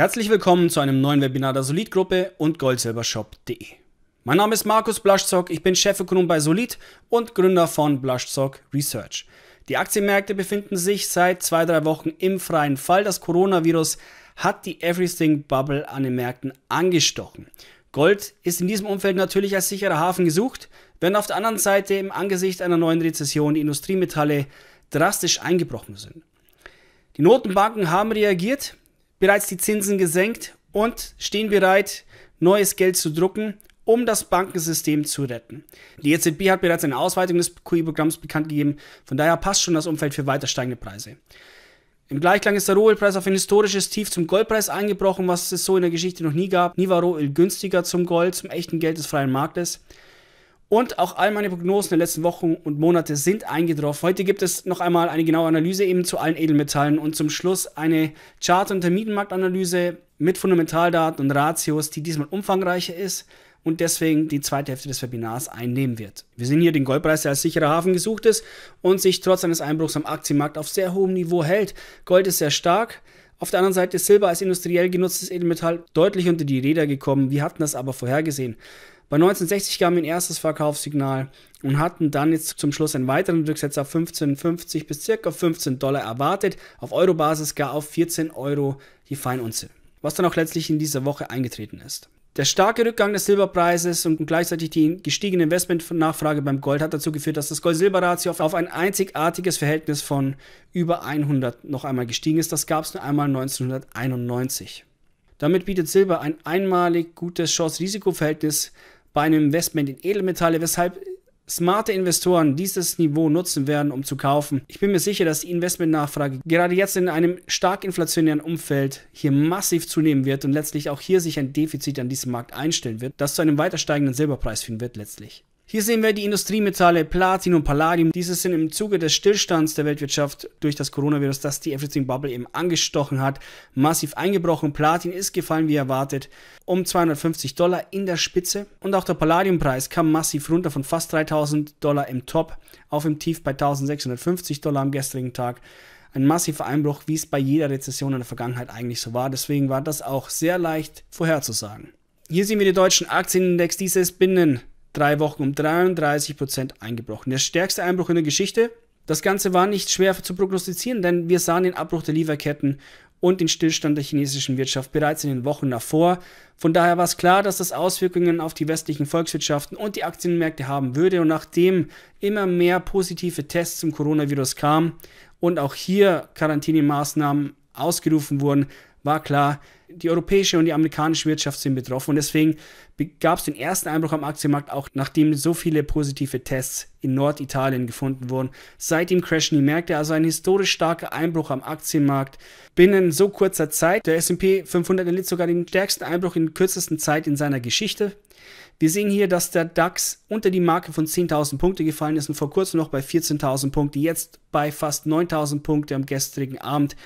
Herzlich willkommen zu einem neuen Webinar der Solid-Gruppe und goldsilbershop.de. Mein Name ist Markus Blaschzock, ich bin Chefökonom bei Solid und Gründer von Blaschzock Research. Die Aktienmärkte befinden sich seit zwei, drei Wochen im freien Fall. Das Coronavirus hat die Everything-Bubble an den Märkten angestochen. Gold ist in diesem Umfeld natürlich als sicherer Hafen gesucht, während auf der anderen Seite im Angesicht einer neuen Rezession die Industriemetalle drastisch eingebrochen sind. Die Notenbanken haben reagiert, bereits die Zinsen gesenkt und stehen bereit, neues Geld zu drucken, um das Bankensystem zu retten. Die EZB hat bereits eine Ausweitung des QE-Programms bekannt gegeben, von daher passt schon das Umfeld für weiter steigende Preise. Im Gleichklang ist der Rohölpreis auf ein historisches Tief zum Goldpreis eingebrochen, was es so in der Geschichte noch nie gab. Nie war Rohöl günstiger zum Gold, zum echten Geld des freien Marktes. Und auch all meine Prognosen der letzten Wochen und Monate sind eingetroffen. Heute gibt es noch einmal eine genaue Analyse eben zu allen Edelmetallen und zum Schluss eine Chart- und Termitenmarktanalyse mit Fundamentaldaten und Ratios, die diesmal umfangreicher ist und deswegen die zweite Hälfte des Webinars einnehmen wird. Wir sehen hier den Goldpreis, der als sicherer Hafen gesucht ist und sich trotz eines Einbruchs am Aktienmarkt auf sehr hohem Niveau hält. Gold ist sehr stark. Auf der anderen Seite ist Silber als industriell genutztes Edelmetall deutlich unter die Räder gekommen. Wir hatten das aber vorhergesehen. Bei 1960 kam ein erstes Verkaufssignal und hatten dann jetzt zum Schluss einen weiteren Rücksetzer 15,50 bis circa 15 Dollar erwartet, auf Eurobasis gar auf 14 Euro die Feinunze, was dann auch letztlich in dieser Woche eingetreten ist. Der starke Rückgang des Silberpreises und gleichzeitig die gestiegene Investmentnachfrage beim Gold hat dazu geführt, dass das Gold-Silber-Ratio auf ein einzigartiges Verhältnis von über 100 noch einmal gestiegen ist. Das gab es nur einmal 1991. Damit bietet Silber ein einmalig gutes Chance-Risiko-Verhältnis bei einem Investment in Edelmetalle, weshalb smarte Investoren dieses Niveau nutzen werden, um zu kaufen. Ich bin mir sicher, dass die Investmentnachfrage gerade jetzt in einem stark inflationären Umfeld hier massiv zunehmen wird und letztlich auch hier sich ein Defizit an diesem Markt einstellen wird, das zu einem weiter steigenden Silberpreis führen wird letztlich. Hier sehen wir die Industriemetalle Platin und Palladium. Diese sind im Zuge des Stillstands der Weltwirtschaft durch das Coronavirus, das die Everything Bubble eben angestochen hat, massiv eingebrochen. Platin ist gefallen, wie erwartet, um 250 Dollar in der Spitze. Und auch der Palladiumpreis kam massiv runter von fast 3000 Dollar im Top auf im Tief bei 1650 Dollar am gestrigen Tag ein massiver Einbruch, wie es bei jeder Rezession in der Vergangenheit eigentlich so war. Deswegen war das auch sehr leicht vorherzusagen. Hier sehen wir den deutschen Aktienindex. Dieses binnen drei Wochen um 33 Prozent eingebrochen. Der stärkste Einbruch in der Geschichte. Das Ganze war nicht schwer zu prognostizieren, denn wir sahen den Abbruch der Lieferketten und den Stillstand der chinesischen Wirtschaft bereits in den Wochen davor. Von daher war es klar, dass das Auswirkungen auf die westlichen Volkswirtschaften und die Aktienmärkte haben würde. Und nachdem immer mehr positive Tests zum Coronavirus kamen und auch hier Quarantänemaßnahmen ausgerufen wurden, war klar, die europäische und die amerikanische Wirtschaft sind betroffen. Und deswegen gab es den ersten Einbruch am Aktienmarkt, auch nachdem so viele positive Tests in Norditalien gefunden wurden. Seitdem crashen die Märkte, also ein historisch starker Einbruch am Aktienmarkt binnen so kurzer Zeit. Der SP 500 erlitt sogar den stärksten Einbruch in kürzester Zeit in seiner Geschichte. Wir sehen hier, dass der DAX unter die Marke von 10.000 Punkte gefallen ist und vor kurzem noch bei 14.000 Punkte, jetzt bei fast 9.000 Punkte am gestrigen Abend.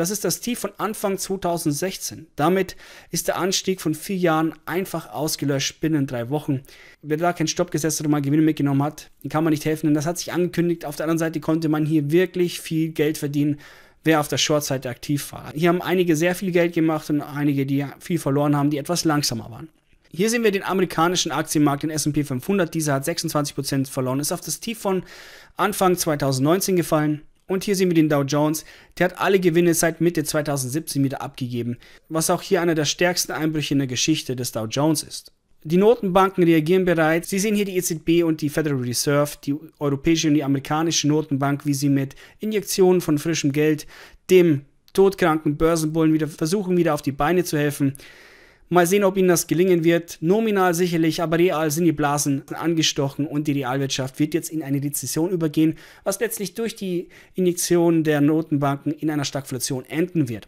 Das ist das Tief von Anfang 2016. Damit ist der Anstieg von vier Jahren einfach ausgelöscht binnen drei Wochen. Wer da keinen Stopp gesetzt oder mal Gewinne mitgenommen hat, den kann man nicht helfen, denn das hat sich angekündigt. Auf der anderen Seite konnte man hier wirklich viel Geld verdienen wer auf der Short-Seite aktiv war. Hier haben einige sehr viel Geld gemacht und einige, die viel verloren haben, die etwas langsamer waren. Hier sehen wir den amerikanischen Aktienmarkt, den S&P 500. Dieser hat 26% verloren, ist auf das Tief von Anfang 2019 gefallen. Und hier sehen wir den Dow Jones. Der hat alle Gewinne seit Mitte 2017 wieder abgegeben, was auch hier einer der stärksten Einbrüche in der Geschichte des Dow Jones ist. Die Notenbanken reagieren bereits. Sie sehen hier die EZB und die Federal Reserve, die europäische und die amerikanische Notenbank, wie sie mit Injektionen von frischem Geld dem todkranken Börsenbullen wieder versuchen, wieder auf die Beine zu helfen. Mal sehen, ob ihnen das gelingen wird. Nominal sicherlich, aber real sind die Blasen angestochen und die Realwirtschaft wird jetzt in eine Rezession übergehen, was letztlich durch die Injektion der Notenbanken in einer Stagflation enden wird.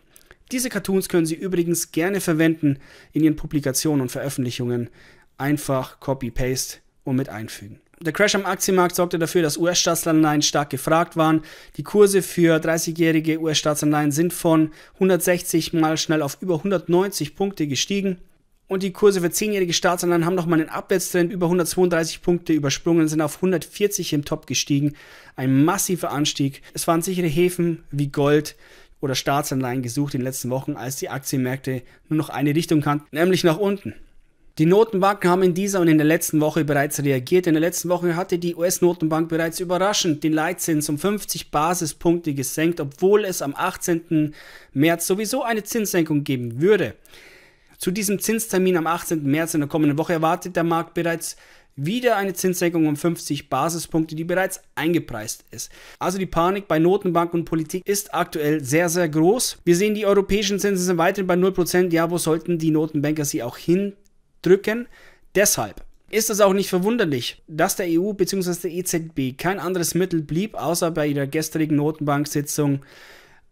Diese Cartoons können Sie übrigens gerne verwenden in Ihren Publikationen und Veröffentlichungen. Einfach Copy-Paste und mit einfügen. Der Crash am Aktienmarkt sorgte dafür, dass US-Staatsanleihen stark gefragt waren. Die Kurse für 30-jährige US-Staatsanleihen sind von 160 mal schnell auf über 190 Punkte gestiegen. Und die Kurse für 10-jährige Staatsanleihen haben nochmal einen Abwärtstrend über 132 Punkte übersprungen, sind auf 140 im Top gestiegen. Ein massiver Anstieg. Es waren sichere Häfen wie Gold oder Staatsanleihen gesucht in den letzten Wochen, als die Aktienmärkte nur noch eine Richtung kannten, nämlich nach unten. Die Notenbanken haben in dieser und in der letzten Woche bereits reagiert. In der letzten Woche hatte die US-Notenbank bereits überraschend den Leitzins um 50 Basispunkte gesenkt, obwohl es am 18. März sowieso eine Zinssenkung geben würde. Zu diesem Zinstermin am 18. März in der kommenden Woche erwartet der Markt bereits wieder eine Zinssenkung um 50 Basispunkte, die bereits eingepreist ist. Also die Panik bei Notenbank und Politik ist aktuell sehr, sehr groß. Wir sehen, die europäischen Zinsen sind weiterhin bei 0%. Ja, wo sollten die Notenbanker sie auch hin drücken. Deshalb ist es auch nicht verwunderlich, dass der EU bzw. der EZB kein anderes Mittel blieb, außer bei ihrer gestrigen Notenbank-Sitzung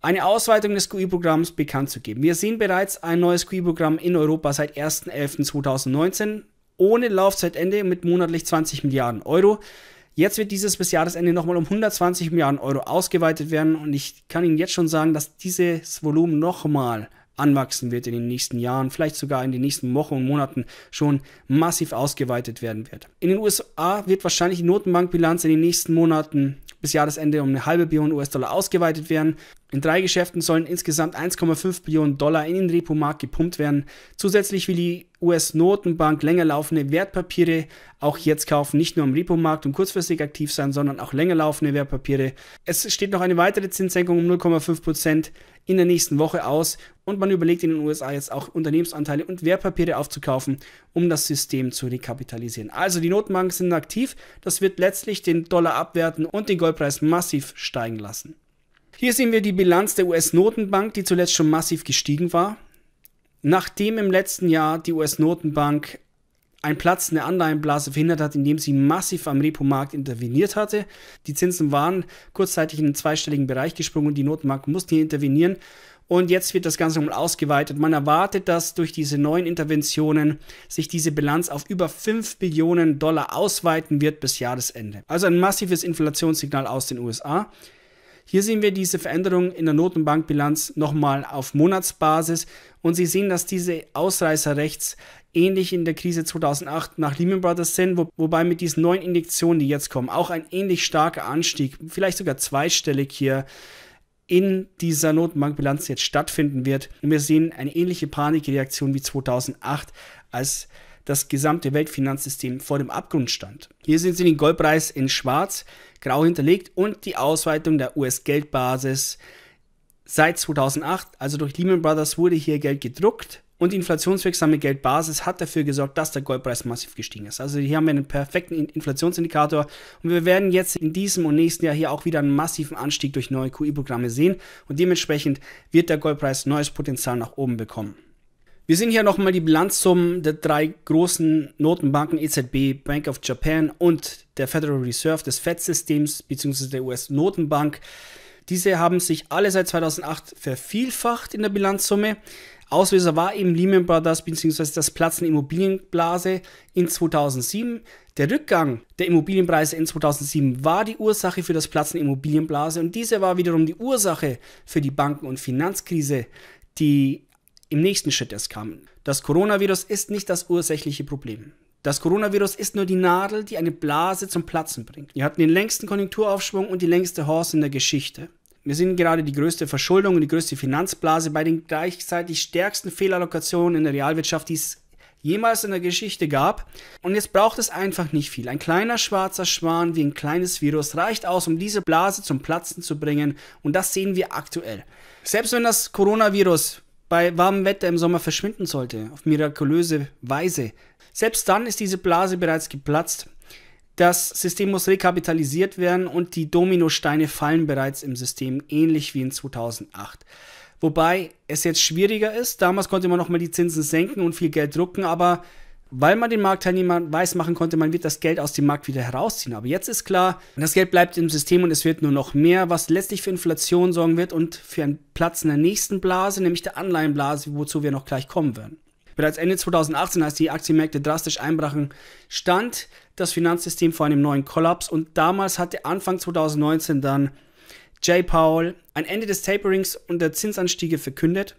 eine Ausweitung des QE-Programms bekannt zu geben. Wir sehen bereits ein neues QE-Programm in Europa seit 1.11.2019 ohne Laufzeitende mit monatlich 20 Milliarden Euro. Jetzt wird dieses bis Jahresende nochmal um 120 Milliarden Euro ausgeweitet werden und ich kann Ihnen jetzt schon sagen, dass dieses Volumen nochmal anwachsen wird in den nächsten Jahren, vielleicht sogar in den nächsten Wochen und Monaten schon massiv ausgeweitet werden wird. In den USA wird wahrscheinlich die Notenbankbilanz in den nächsten Monaten bis Jahresende um eine halbe Billion US-Dollar ausgeweitet werden. In drei Geschäften sollen insgesamt 1,5 Billionen Dollar in den Repo-Markt gepumpt werden. Zusätzlich will die US-Notenbank länger laufende Wertpapiere auch jetzt kaufen, nicht nur am Repo-Markt und kurzfristig aktiv sein, sondern auch länger laufende Wertpapiere. Es steht noch eine weitere Zinssenkung um 0,5% Prozent in der nächsten Woche aus und man überlegt in den USA jetzt auch Unternehmensanteile und Wertpapiere aufzukaufen, um das System zu rekapitalisieren. Also die Notenbanken sind aktiv, das wird letztlich den Dollar abwerten und den Goldpreis massiv steigen lassen. Hier sehen wir die Bilanz der US-Notenbank, die zuletzt schon massiv gestiegen war. Nachdem im letzten Jahr die US-Notenbank ein Platz in der Anleihenblase verhindert hat, indem sie massiv am Repo-Markt interveniert hatte. Die Zinsen waren kurzzeitig in den zweistelligen Bereich gesprungen und die Notenbanken musste hier intervenieren. Und jetzt wird das Ganze nochmal ausgeweitet. Man erwartet, dass durch diese neuen Interventionen sich diese Bilanz auf über 5 Billionen Dollar ausweiten wird bis Jahresende. Also ein massives Inflationssignal aus den USA. Hier sehen wir diese Veränderung in der Notenbankbilanz nochmal auf Monatsbasis und Sie sehen, dass diese Ausreißer rechts ähnlich in der Krise 2008 nach Lehman Brothers sind, wo, wobei mit diesen neuen Injektionen, die jetzt kommen, auch ein ähnlich starker Anstieg, vielleicht sogar zweistellig hier in dieser Notenbankbilanz jetzt stattfinden wird. Und wir sehen eine ähnliche Panikreaktion wie 2008, als das gesamte Weltfinanzsystem vor dem Abgrund stand. Hier sehen Sie den Goldpreis in schwarz, grau hinterlegt und die Ausweitung der US-Geldbasis seit 2008. Also durch Lehman Brothers wurde hier Geld gedruckt und die inflationswirksame Geldbasis hat dafür gesorgt, dass der Goldpreis massiv gestiegen ist. Also hier haben wir einen perfekten Inflationsindikator und wir werden jetzt in diesem und nächsten Jahr hier auch wieder einen massiven Anstieg durch neue QI-Programme sehen und dementsprechend wird der Goldpreis neues Potenzial nach oben bekommen. Wir sehen hier nochmal die Bilanzsummen der drei großen Notenbanken EZB, Bank of Japan und der Federal Reserve des Fed-Systems bzw. der US-Notenbank. Diese haben sich alle seit 2008 vervielfacht in der Bilanzsumme. Auslöser war eben Lehman Brothers bzw. das Platzen der Immobilienblase in 2007. Der Rückgang der Immobilienpreise in 2007 war die Ursache für das Platzen der Immobilienblase und diese war wiederum die Ursache für die Banken- und Finanzkrise, die im nächsten Schritt erst kamen. Das Coronavirus ist nicht das ursächliche Problem. Das Coronavirus ist nur die Nadel, die eine Blase zum Platzen bringt. Wir hatten den längsten Konjunkturaufschwung und die längste Horse in der Geschichte. Wir sind gerade die größte Verschuldung und die größte Finanzblase bei den gleichzeitig stärksten Fehlallokationen in der Realwirtschaft, die es jemals in der Geschichte gab. Und jetzt braucht es einfach nicht viel. Ein kleiner schwarzer Schwan wie ein kleines Virus reicht aus, um diese Blase zum Platzen zu bringen. Und das sehen wir aktuell. Selbst wenn das Coronavirus bei warmem Wetter im Sommer verschwinden sollte, auf mirakulöse Weise, selbst dann ist diese Blase bereits geplatzt das System muss rekapitalisiert werden und die Dominosteine fallen bereits im System, ähnlich wie in 2008. Wobei es jetzt schwieriger ist. Damals konnte man nochmal die Zinsen senken und viel Geld drucken, aber weil man den Marktteilnehmern weiß machen konnte, man wird das Geld aus dem Markt wieder herausziehen. Aber jetzt ist klar, das Geld bleibt im System und es wird nur noch mehr, was letztlich für Inflation sorgen wird und für einen Platz in der nächsten Blase, nämlich der Anleihenblase, wozu wir noch gleich kommen werden. Bereits Ende 2018, als die Aktienmärkte drastisch einbrachen, stand das Finanzsystem vor einem neuen Kollaps und damals hatte Anfang 2019 dann Jay Powell ein Ende des Taperings und der Zinsanstiege verkündet,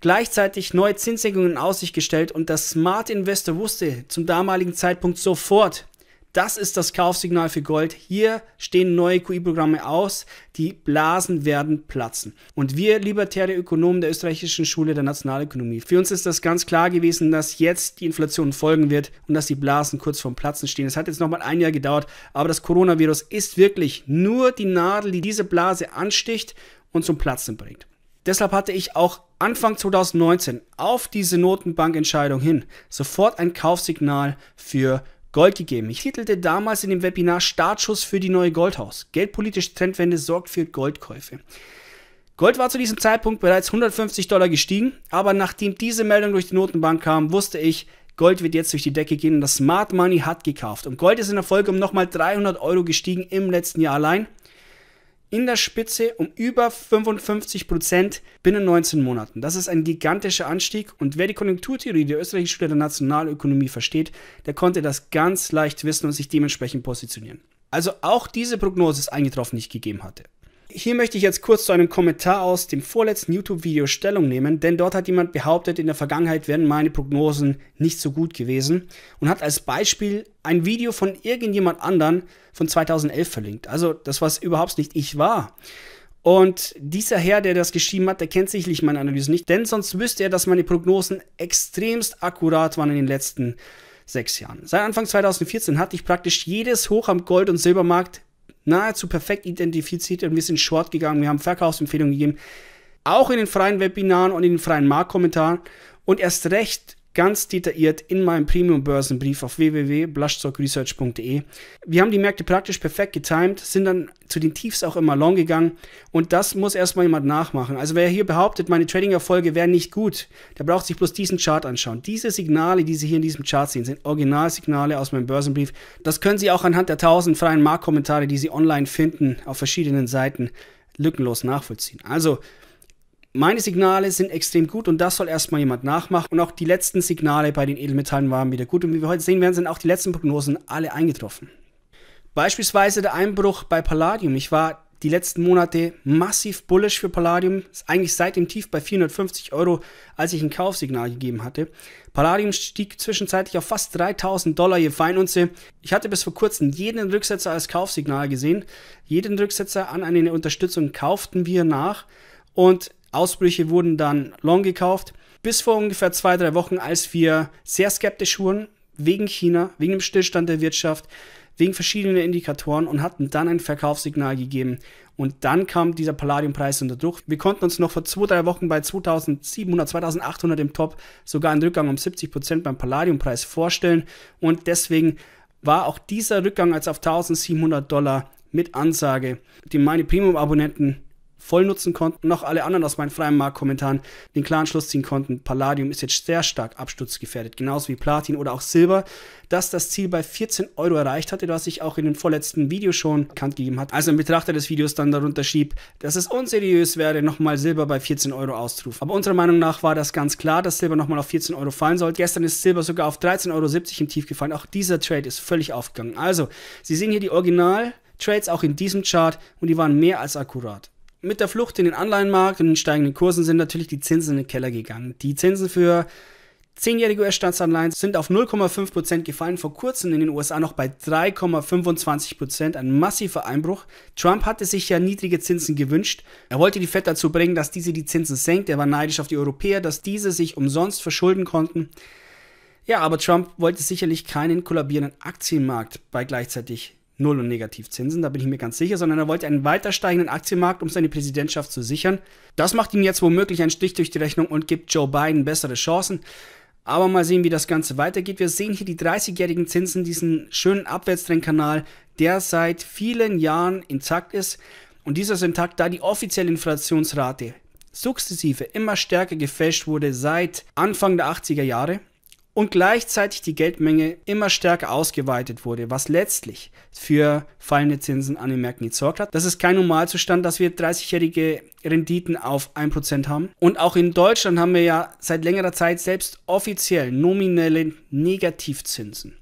gleichzeitig neue Zinssenkungen in Aussicht gestellt und der Smart Investor wusste zum damaligen Zeitpunkt sofort, das ist das Kaufsignal für Gold. Hier stehen neue QI-Programme aus. Die Blasen werden platzen. Und wir, libertäre Ökonomen der österreichischen Schule der Nationalökonomie, für uns ist das ganz klar gewesen, dass jetzt die Inflation folgen wird und dass die Blasen kurz vorm Platzen stehen. Es hat jetzt nochmal ein Jahr gedauert, aber das Coronavirus ist wirklich nur die Nadel, die diese Blase ansticht und zum Platzen bringt. Deshalb hatte ich auch Anfang 2019 auf diese Notenbankentscheidung hin sofort ein Kaufsignal für Gold gegeben. Ich titelte damals in dem Webinar Startschuss für die neue Goldhaus. Geldpolitische Trendwende sorgt für Goldkäufe. Gold war zu diesem Zeitpunkt bereits 150 Dollar gestiegen, aber nachdem diese Meldung durch die Notenbank kam, wusste ich, Gold wird jetzt durch die Decke gehen und das Smart Money hat gekauft. Und Gold ist in der Folge um nochmal 300 Euro gestiegen im letzten Jahr allein in der Spitze um über 55 Prozent binnen 19 Monaten. Das ist ein gigantischer Anstieg und wer die Konjunkturtheorie der österreichischen Schule der Nationalökonomie versteht, der konnte das ganz leicht wissen und sich dementsprechend positionieren. Also auch diese Prognose ist eingetroffen, nicht gegeben hatte. Hier möchte ich jetzt kurz zu einem Kommentar aus dem vorletzten YouTube-Video Stellung nehmen, denn dort hat jemand behauptet, in der Vergangenheit wären meine Prognosen nicht so gut gewesen und hat als Beispiel ein Video von irgendjemand anderen von 2011 verlinkt. Also das, was überhaupt nicht ich war. Und dieser Herr, der das geschrieben hat, der kennt sicherlich meine Analyse nicht, denn sonst wüsste er, dass meine Prognosen extremst akkurat waren in den letzten sechs Jahren. Seit Anfang 2014 hatte ich praktisch jedes Hoch am Gold- und Silbermarkt nahezu perfekt identifiziert und wir sind short gegangen, wir haben Verkaufsempfehlungen gegeben, auch in den freien Webinaren und in den freien Marktkommentaren und erst recht ganz detailliert in meinem Premium-Börsenbrief auf www.blushstockresearch.de. Wir haben die Märkte praktisch perfekt getimed, sind dann zu den Tiefs auch immer long gegangen und das muss erstmal jemand nachmachen. Also wer hier behauptet, meine Trading-Erfolge wären nicht gut, der braucht sich bloß diesen Chart anschauen. Diese Signale, die Sie hier in diesem Chart sehen, sind Originalsignale aus meinem Börsenbrief. Das können Sie auch anhand der tausend freien Marktkommentare, die Sie online finden, auf verschiedenen Seiten lückenlos nachvollziehen. Also meine Signale sind extrem gut und das soll erstmal jemand nachmachen. Und auch die letzten Signale bei den Edelmetallen waren wieder gut. Und wie wir heute sehen werden, sind auch die letzten Prognosen alle eingetroffen. Beispielsweise der Einbruch bei Palladium. Ich war die letzten Monate massiv bullish für Palladium. Ist eigentlich seit dem Tief bei 450 Euro, als ich ein Kaufsignal gegeben hatte. Palladium stieg zwischenzeitlich auf fast 3000 Dollar je Feinunze. Ich hatte bis vor kurzem jeden Rücksetzer als Kaufsignal gesehen. Jeden Rücksetzer an eine Unterstützung kauften wir nach. Und Ausbrüche wurden dann long gekauft. Bis vor ungefähr zwei, drei Wochen, als wir sehr skeptisch wurden, wegen China, wegen dem Stillstand der Wirtschaft, wegen verschiedener Indikatoren und hatten dann ein Verkaufssignal gegeben. Und dann kam dieser Palladiumpreis unter Druck. Wir konnten uns noch vor zwei, drei Wochen bei 2700, 2800 im Top sogar einen Rückgang um 70% Prozent beim Palladiumpreis vorstellen. Und deswegen war auch dieser Rückgang als auf 1700 Dollar mit Ansage dem meine Premium-Abonnenten voll nutzen konnten, noch alle anderen aus meinen freien Marktkommentaren den klaren Schluss ziehen konnten. Palladium ist jetzt sehr stark absturzgefährdet, genauso wie Platin oder auch Silber, das das Ziel bei 14 Euro erreicht hatte, was ich auch in dem vorletzten Video schon bekannt gegeben hat. Also ein Betrachter des Videos dann darunter schrieb, dass es unseriös wäre, nochmal Silber bei 14 Euro auszurufen. Aber unserer Meinung nach war das ganz klar, dass Silber nochmal auf 14 Euro fallen sollte. Gestern ist Silber sogar auf 13,70 Euro im Tief gefallen. Auch dieser Trade ist völlig aufgegangen. Also, Sie sehen hier die Original Trades auch in diesem Chart und die waren mehr als akkurat mit der Flucht in den Anleihenmarkt und den steigenden Kursen sind natürlich die Zinsen in den Keller gegangen. Die Zinsen für zehnjährige US-Staatsanleihen sind auf 0,5% Prozent gefallen, vor kurzem in den USA noch bei 3,25%, Prozent, ein massiver Einbruch. Trump hatte sich ja niedrige Zinsen gewünscht. Er wollte die Fed dazu bringen, dass diese die Zinsen senkt. Er war neidisch auf die Europäer, dass diese sich umsonst verschulden konnten. Ja, aber Trump wollte sicherlich keinen kollabierenden Aktienmarkt bei gleichzeitig Null- und Negativzinsen, da bin ich mir ganz sicher, sondern er wollte einen weiter steigenden Aktienmarkt, um seine Präsidentschaft zu sichern. Das macht ihm jetzt womöglich einen Stich durch die Rechnung und gibt Joe Biden bessere Chancen. Aber mal sehen, wie das Ganze weitergeht. Wir sehen hier die 30-jährigen Zinsen, diesen schönen Abwärtstrendkanal, der seit vielen Jahren intakt ist. Und dieser ist intakt, da die offizielle Inflationsrate sukzessive immer stärker gefälscht wurde seit Anfang der 80er Jahre und gleichzeitig die Geldmenge immer stärker ausgeweitet wurde, was letztlich für fallende Zinsen an den Märkten gesorgt hat. Das ist kein Normalzustand, dass wir 30-jährige Renditen auf 1% haben. Und auch in Deutschland haben wir ja seit längerer Zeit selbst offiziell nominelle Negativzinsen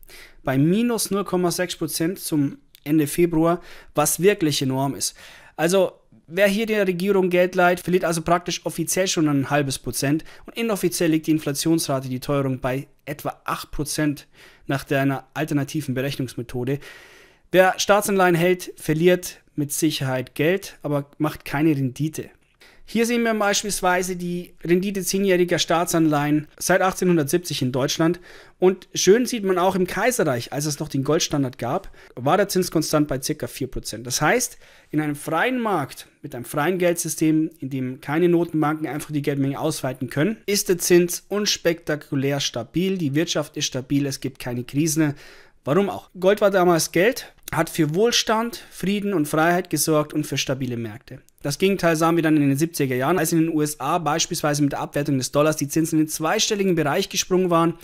bei minus 0,6% zum Ende Februar, was wirklich enorm ist. Also Wer hier der Regierung Geld leiht, verliert also praktisch offiziell schon ein halbes Prozent und inoffiziell liegt die Inflationsrate, die Teuerung bei etwa 8 Prozent nach deiner alternativen Berechnungsmethode. Wer Staatsanleihen hält, verliert mit Sicherheit Geld, aber macht keine Rendite. Hier sehen wir beispielsweise die Rendite zehnjähriger Staatsanleihen seit 1870 in Deutschland. Und schön sieht man auch im Kaiserreich, als es noch den Goldstandard gab, war der Zins konstant bei ca. 4%. Das heißt, in einem freien Markt mit einem freien Geldsystem, in dem keine Notenbanken einfach die Geldmenge ausweiten können, ist der Zins unspektakulär stabil. Die Wirtschaft ist stabil, es gibt keine Krisen. Warum auch? Gold war damals Geld, hat für Wohlstand, Frieden und Freiheit gesorgt und für stabile Märkte. Das Gegenteil sahen wir dann in den 70er Jahren, als in den USA beispielsweise mit der Abwertung des Dollars die Zinsen in den zweistelligen Bereich gesprungen waren.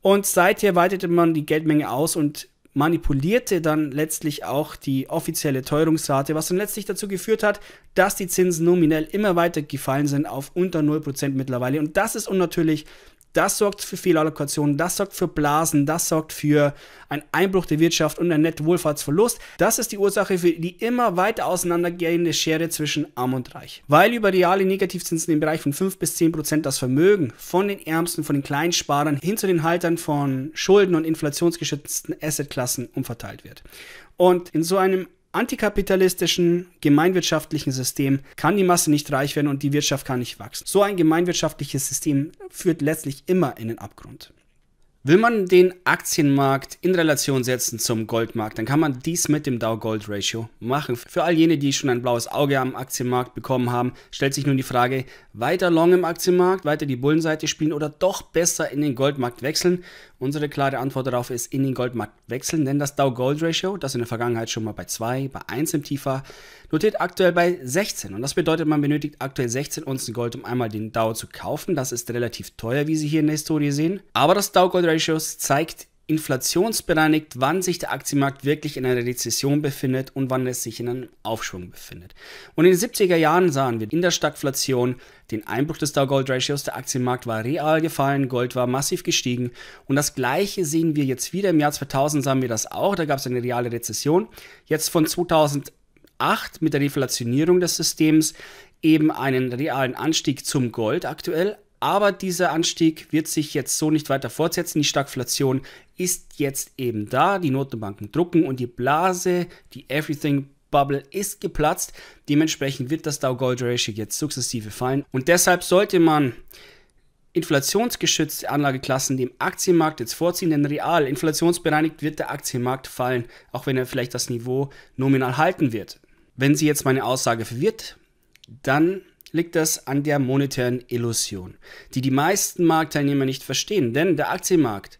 Und seither weitete man die Geldmenge aus und manipulierte dann letztlich auch die offizielle Teuerungsrate, was dann letztlich dazu geführt hat, dass die Zinsen nominell immer weiter gefallen sind auf unter 0% mittlerweile. Und das ist unnatürlich, das sorgt für Fehlallokationen, das sorgt für Blasen, das sorgt für einen Einbruch der Wirtschaft und einen netten Wohlfahrtsverlust. Das ist die Ursache für die immer weiter auseinandergehende Schere zwischen Arm und Reich. Weil über reale Negativzinsen im Bereich von 5 bis 10 Prozent das Vermögen von den Ärmsten, von den Kleinsparern hin zu den Haltern von Schulden und inflationsgeschützten Assetklassen umverteilt wird. Und in so einem antikapitalistischen gemeinwirtschaftlichen System kann die Masse nicht reich werden und die Wirtschaft kann nicht wachsen. So ein gemeinwirtschaftliches System führt letztlich immer in den Abgrund. Will man den Aktienmarkt in Relation setzen zum Goldmarkt, dann kann man dies mit dem Dow Gold Ratio machen. Für all jene, die schon ein blaues Auge am Aktienmarkt bekommen haben, stellt sich nun die Frage, weiter long im Aktienmarkt, weiter die Bullenseite spielen oder doch besser in den Goldmarkt wechseln. Unsere klare Antwort darauf ist in den Goldmarkt wechseln, denn das Dow Gold Ratio, das in der Vergangenheit schon mal bei 2, bei 1 im Tief war, notiert aktuell bei 16. Und das bedeutet, man benötigt aktuell 16 Unzen Gold, um einmal den Dow zu kaufen. Das ist relativ teuer, wie Sie hier in der Historie sehen. Aber das Dow Gold Ratio zeigt inflationsbereinigt, wann sich der Aktienmarkt wirklich in einer Rezession befindet und wann es sich in einem Aufschwung befindet. Und in den 70er Jahren sahen wir in der Stagflation den Einbruch des Dow Gold Ratios. Der Aktienmarkt war real gefallen, Gold war massiv gestiegen. Und das Gleiche sehen wir jetzt wieder. Im Jahr 2000 sahen wir das auch. Da gab es eine reale Rezession. Jetzt von 2008 mit der Deflationierung des Systems eben einen realen Anstieg zum Gold aktuell, aber dieser Anstieg wird sich jetzt so nicht weiter fortsetzen. Die Stagflation ist jetzt eben da. Die Notenbanken drucken und die Blase, die Everything Bubble ist geplatzt. Dementsprechend wird das Dow Gold Ratio jetzt sukzessive fallen. Und deshalb sollte man inflationsgeschützte Anlageklassen dem Aktienmarkt jetzt vorziehen, denn real inflationsbereinigt wird der Aktienmarkt fallen, auch wenn er vielleicht das Niveau nominal halten wird. Wenn Sie jetzt meine Aussage verwirrt, dann liegt das an der monetären Illusion, die die meisten Marktteilnehmer nicht verstehen. Denn der Aktienmarkt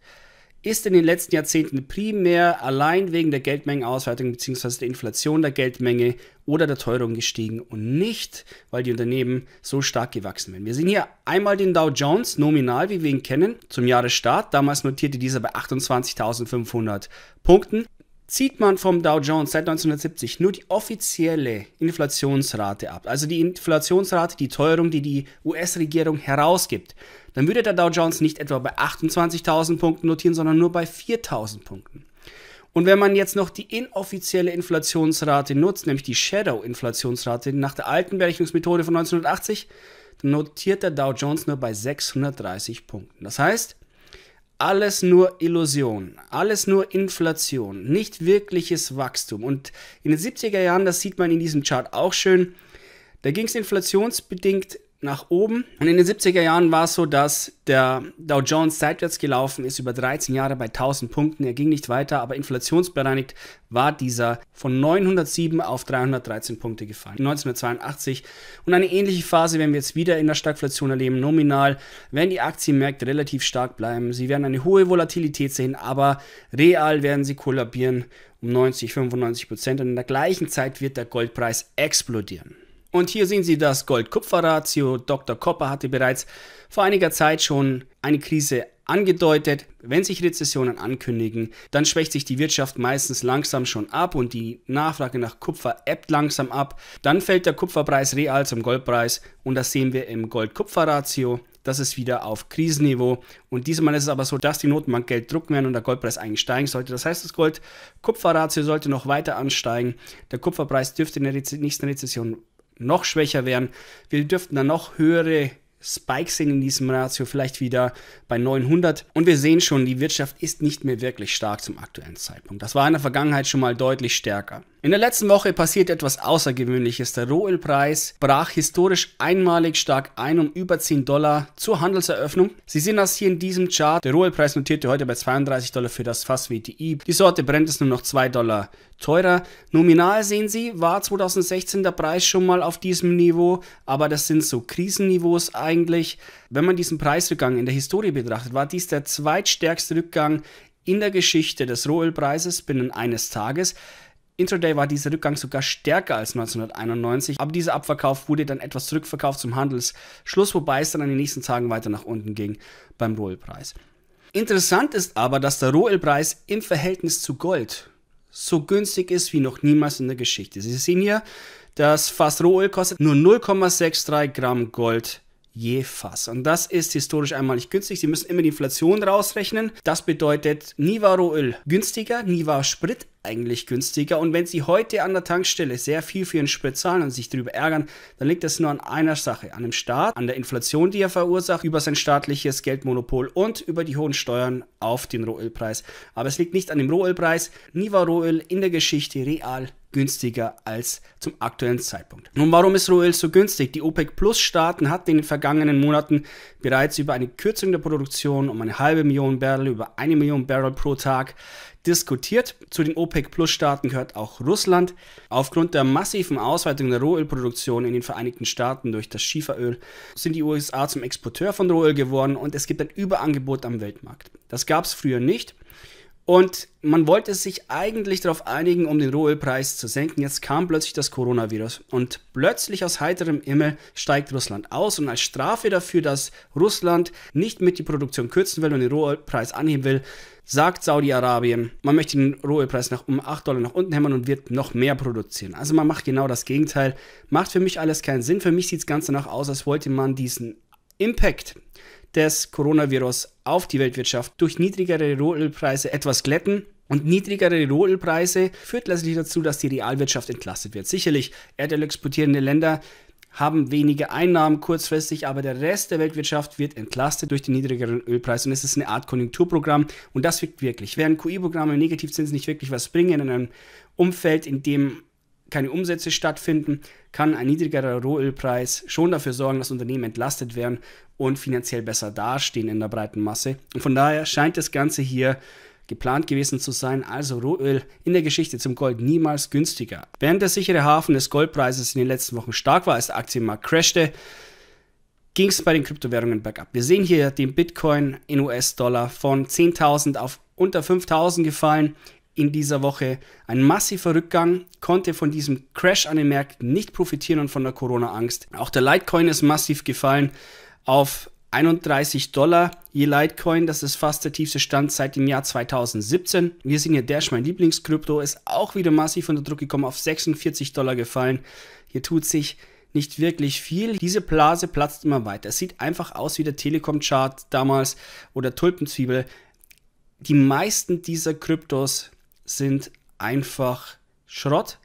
ist in den letzten Jahrzehnten primär allein wegen der Geldmengenausweitung bzw. der Inflation der Geldmenge oder der Teuerung gestiegen und nicht, weil die Unternehmen so stark gewachsen sind. Wir sehen hier einmal den Dow Jones nominal, wie wir ihn kennen, zum Jahresstart. Damals notierte dieser bei 28.500 Punkten zieht man vom Dow Jones seit 1970 nur die offizielle Inflationsrate ab, also die Inflationsrate, die Teuerung, die die US-Regierung herausgibt, dann würde der Dow Jones nicht etwa bei 28.000 Punkten notieren, sondern nur bei 4.000 Punkten. Und wenn man jetzt noch die inoffizielle Inflationsrate nutzt, nämlich die Shadow-Inflationsrate nach der alten Berechnungsmethode von 1980, dann notiert der Dow Jones nur bei 630 Punkten. Das heißt, alles nur Illusion, alles nur Inflation, nicht wirkliches Wachstum. Und in den 70er Jahren, das sieht man in diesem Chart auch schön, da ging es inflationsbedingt nach oben. Und in den 70er Jahren war es so, dass der Dow Jones seitwärts gelaufen ist, über 13 Jahre bei 1000 Punkten. Er ging nicht weiter, aber inflationsbereinigt war dieser von 907 auf 313 Punkte gefallen. 1982. Und eine ähnliche Phase werden wir jetzt wieder in der Stagflation erleben. Nominal werden die Aktienmärkte relativ stark bleiben. Sie werden eine hohe Volatilität sehen, aber real werden sie kollabieren um 90, 95 Prozent. Und in der gleichen Zeit wird der Goldpreis explodieren. Und hier sehen Sie das Gold-Kupfer-Ratio. Dr. Kopper hatte bereits vor einiger Zeit schon eine Krise angedeutet. Wenn sich Rezessionen ankündigen, dann schwächt sich die Wirtschaft meistens langsam schon ab und die Nachfrage nach Kupfer ebbt langsam ab. Dann fällt der Kupferpreis real zum Goldpreis und das sehen wir im Gold-Kupfer-Ratio. Das ist wieder auf Krisenniveau. Und diesmal ist es aber so, dass die Notenbank Geld drucken werden und der Goldpreis eigentlich steigen sollte. Das heißt, das Gold-Kupfer-Ratio sollte noch weiter ansteigen. Der Kupferpreis dürfte in der nächsten Rezession noch schwächer werden. Wir dürften dann noch höhere Spikes sehen in diesem Ratio, vielleicht wieder bei 900. Und wir sehen schon, die Wirtschaft ist nicht mehr wirklich stark zum aktuellen Zeitpunkt. Das war in der Vergangenheit schon mal deutlich stärker. In der letzten Woche passiert etwas Außergewöhnliches. Der Rohölpreis brach historisch einmalig stark ein um über 10 Dollar zur Handelseröffnung. Sie sehen das hier in diesem Chart. Der Rohölpreis notierte heute bei 32 Dollar für das Fass WTI. Die Sorte brennt es nur noch 2 Dollar teurer. Nominal sehen Sie, war 2016 der Preis schon mal auf diesem Niveau, aber das sind so Krisenniveaus eigentlich. Wenn man diesen Preisrückgang in der Historie betrachtet, war dies der zweitstärkste Rückgang in der Geschichte des Rohölpreises binnen eines Tages. Intraday war dieser Rückgang sogar stärker als 1991, aber dieser Abverkauf wurde dann etwas zurückverkauft zum Handelsschluss, wobei es dann in den nächsten Tagen weiter nach unten ging beim Rohölpreis. Interessant ist aber, dass der Rohölpreis im Verhältnis zu Gold so günstig ist wie noch niemals in der Geschichte. Sie sehen hier, das Fass Rohöl kostet nur 0,63 Gramm Gold je Fass. Und das ist historisch einmalig günstig. Sie müssen immer die Inflation rausrechnen. Das bedeutet, nie war Rohöl günstiger, nie war Sprit eigentlich günstiger. Und wenn Sie heute an der Tankstelle sehr viel für Ihren Sprit zahlen und sich darüber ärgern, dann liegt das nur an einer Sache, an dem Staat, an der Inflation, die er verursacht, über sein staatliches Geldmonopol und über die hohen Steuern auf den Rohölpreis. Aber es liegt nicht an dem Rohölpreis. Nie war Rohöl in der Geschichte real günstiger als zum aktuellen Zeitpunkt. Nun, warum ist Rohöl so günstig? Die OPEC-Plus-Staaten hatten in den vergangenen Monaten bereits über eine Kürzung der Produktion um eine halbe Million Barrel, über eine Million Barrel pro Tag diskutiert. Zu den OPEC-Plus-Staaten gehört auch Russland. Aufgrund der massiven Ausweitung der Rohölproduktion in den Vereinigten Staaten durch das Schieferöl sind die USA zum Exporteur von Rohöl geworden und es gibt ein Überangebot am Weltmarkt. Das gab es früher nicht. Und man wollte sich eigentlich darauf einigen, um den Rohölpreis zu senken. Jetzt kam plötzlich das Coronavirus und plötzlich aus heiterem Himmel steigt Russland aus. Und als Strafe dafür, dass Russland nicht mit die Produktion kürzen will und den Rohölpreis anheben will, sagt Saudi-Arabien, man möchte den Rohölpreis nach, um 8 Dollar nach unten hämmern und wird noch mehr produzieren. Also man macht genau das Gegenteil. Macht für mich alles keinen Sinn. Für mich sieht es ganz danach aus, als wollte man diesen Impact des Coronavirus auf die Weltwirtschaft durch niedrigere Rohölpreise etwas glätten. Und niedrigere Rohölpreise führt letztlich dazu, dass die Realwirtschaft entlastet wird. Sicherlich, Erdöl exportierende Länder haben weniger Einnahmen kurzfristig, aber der Rest der Weltwirtschaft wird entlastet durch den niedrigeren Ölpreis und es ist eine Art Konjunkturprogramm und das wirkt wirklich. Während QI-Programme und Negativzinsen nicht wirklich was bringen in einem Umfeld, in dem keine Umsätze stattfinden, kann ein niedrigerer Rohölpreis schon dafür sorgen, dass Unternehmen entlastet werden und finanziell besser dastehen in der breiten Masse. Und von daher scheint das Ganze hier geplant gewesen zu sein, also Rohöl in der Geschichte zum Gold niemals günstiger. Während der sichere Hafen des Goldpreises in den letzten Wochen stark war, als der Aktienmarkt crashte, ging es bei den Kryptowährungen bergab. Wir sehen hier den Bitcoin in US-Dollar von 10.000 auf unter 5.000 gefallen, in dieser Woche ein massiver Rückgang, konnte von diesem Crash an den Märkten nicht profitieren und von der Corona-Angst. Auch der Litecoin ist massiv gefallen auf 31 Dollar je Litecoin. Das ist fast der tiefste Stand seit dem Jahr 2017. Wir sehen hier Dash, mein Lieblingskrypto, ist auch wieder massiv unter Druck gekommen, auf 46 Dollar gefallen. Hier tut sich nicht wirklich viel. Diese Blase platzt immer weiter. Es sieht einfach aus wie der Telekom-Chart damals oder Tulpenzwiebel. Die meisten dieser Kryptos sind einfach Schrott.